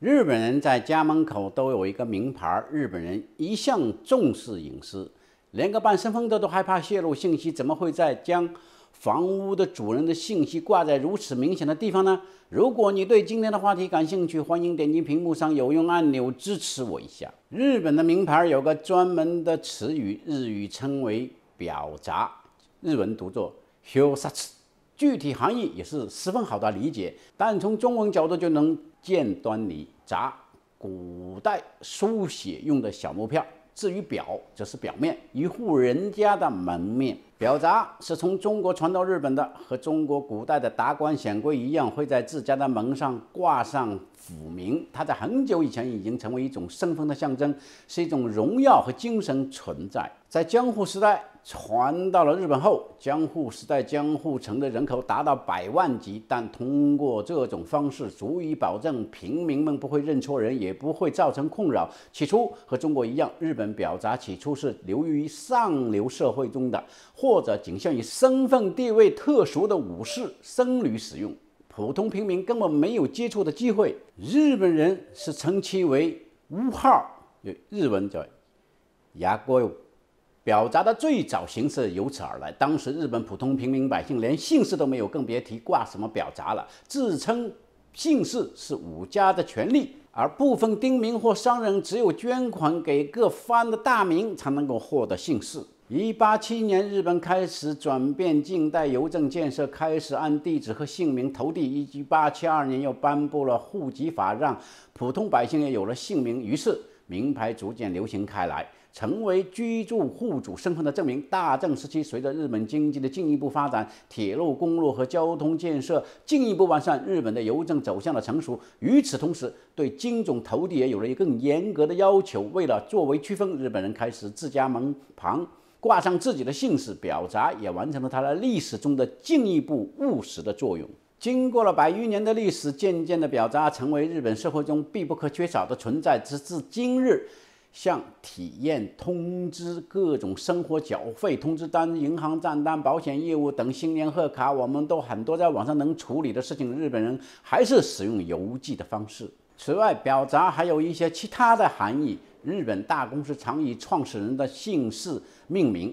日本人在家门口都有一个名牌。日本人一向重视隐私，连个办身份证都害怕泄露信息，怎么会再将房屋的主人的信息挂在如此明显的地方呢？如果你对今天的话题感兴趣，欢迎点击屏幕上有用按钮支持我一下。日本的名牌有个专门的词语，日语称为“表札”，日文读作“表札”。具体含义也是十分好的理解，但从中文角度就能见端倪。札，古代书写用的小木片；至于表，则是表面，一户人家的门面。表札是从中国传到日本的，和中国古代的达官显贵一样，会在自家的门上挂上府名。它在很久以前已经成为一种身份的象征，是一种荣耀和精神存在。在江户时代传到了日本后，江户时代江户城的人口达到百万级，但通过这种方式足以保证平民们不会认错人，也不会造成困扰。起初和中国一样，日本表达起初是流于上流社会中的，或者仅限于身份地位特殊的武士、僧侣使用，普通平民根本没有接触的机会。日本人是称其为“屋号”，日文叫“牙膏”。表达的最早形式由此而来。当时日本普通平民百姓连姓氏都没有，更别提挂什么表杂了。自称姓氏是武家的权利，而部分丁民或商人只有捐款给各藩的大名，才能够获得姓氏。一八七一年，日本开始转变近代邮政建设，开始按地址和姓名投递。一八七二年，又颁布了户籍法，让普通百姓也有了姓名。于是。名牌逐渐流行开来，成为居住户主身份的证明。大正时期，随着日本经济的进一步发展，铁路、公路和交通建设进一步完善，日本的邮政走向了成熟。与此同时，对精准投递也有了更严格的要求。为了作为区分，日本人开始自家门旁挂上自己的姓氏，表札也完成了它在历史中的进一步务实的作用。经过了百余年的历史，渐渐的表杂成为日本社会中必不可缺少的存在。直至今日，像体验通知、各种生活缴费通知单、银行账单、保险业务等新年贺卡，我们都很多在网上能处理的事情，日本人还是使用邮寄的方式。此外，表杂还有一些其他的含义。日本大公司常以创始人的姓氏命名。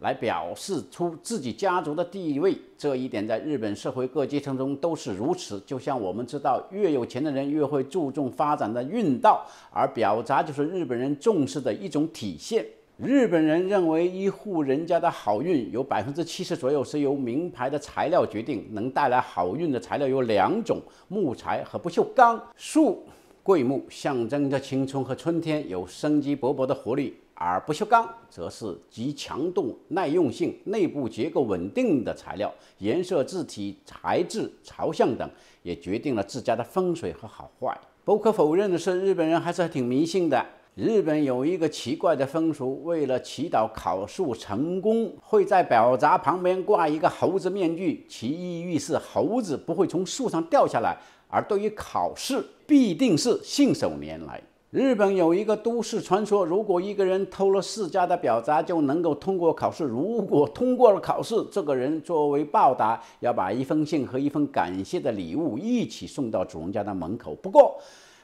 来表示出自己家族的地位，这一点在日本社会各阶层中都是如此。就像我们知道，越有钱的人越会注重发展的运道，而表达就是日本人重视的一种体现。日本人认为，一户人家的好运有百分之七十左右是由名牌的材料决定。能带来好运的材料有两种：木材和不锈钢。树桂木象征着青春和春天，有生机勃勃的活力。而不锈钢则是极强度、耐用性、内部结构稳定的材料。颜色、字体、材质、朝向等也决定了自家的风水和好坏。不可否认的是，日本人还是挺迷信的。日本有一个奇怪的风俗，为了祈祷考试成功，会在表闸旁边挂一个猴子面具，其意欲是猴子不会从树上掉下来，而对于考试必定是信手拈来。日本有一个都市传说：如果一个人偷了世家的表杂，就能够通过考试。如果通过了考试，这个人作为报答，要把一封信和一份感谢的礼物一起送到主人家的门口。不过，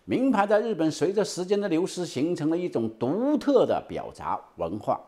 名牌在日本随着时间的流失，形成了一种独特的表札文化。